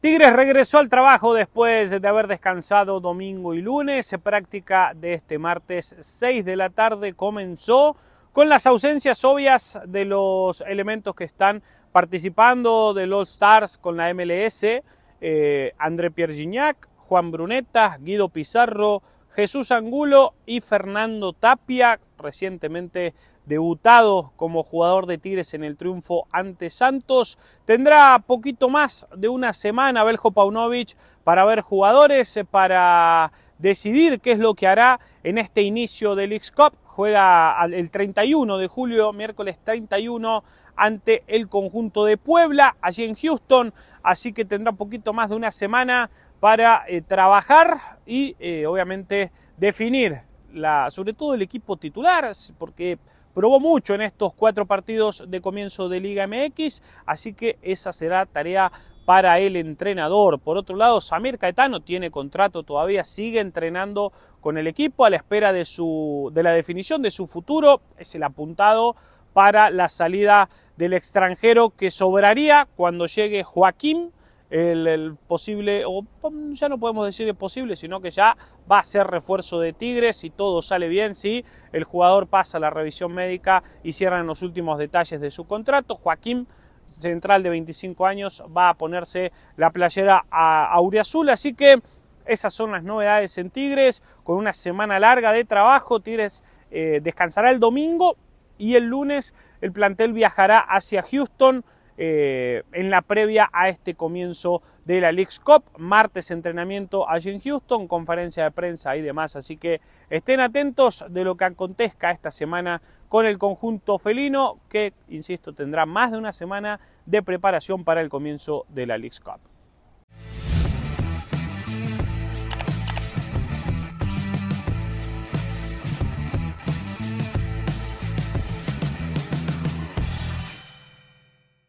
Tigres regresó al trabajo después de haber descansado domingo y lunes. Se práctica de este martes 6 de la tarde comenzó con las ausencias obvias de los elementos que están participando del All Stars con la MLS. Eh, André Piergiñac, Juan Bruneta, Guido Pizarro, Jesús Angulo y Fernando Tapia, recientemente debutado como jugador de Tigres en el triunfo ante Santos. Tendrá poquito más de una semana Beljo Paunovic para ver jugadores, eh, para decidir qué es lo que hará en este inicio del X-Cup. Juega el 31 de julio, miércoles 31, ante el conjunto de Puebla, allí en Houston. Así que tendrá poquito más de una semana para eh, trabajar y eh, obviamente definir sobre todo el equipo titular, porque probó mucho en estos cuatro partidos de comienzo de Liga MX, así que esa será tarea para el entrenador. Por otro lado, Samir Caetano tiene contrato todavía, sigue entrenando con el equipo a la espera de, su, de la definición de su futuro. Es el apuntado para la salida del extranjero que sobraría cuando llegue Joaquín el, posible, o mm, ya no podemos decir posible, sino que ya va a ser refuerzo de Tigres si todo sale bien, si el jugador pasa la revisión médica y cierran los últimos detalles de su contrato. Joaquín central de 25 años va a ponerse la playera a Auriazul, así que esas son las novedades en Tigres, con una semana larga de trabajo, Tigres eh, descansará el domingo y el lunes el plantel viajará hacia Houston eh, en la previa a este comienzo de la League's Cup. Martes entrenamiento allí en Houston, conferencia de prensa y demás. Así que estén atentos de lo que acontezca esta semana con el conjunto felino, que, insisto, tendrá más de una semana de preparación para el comienzo de la League's Cup.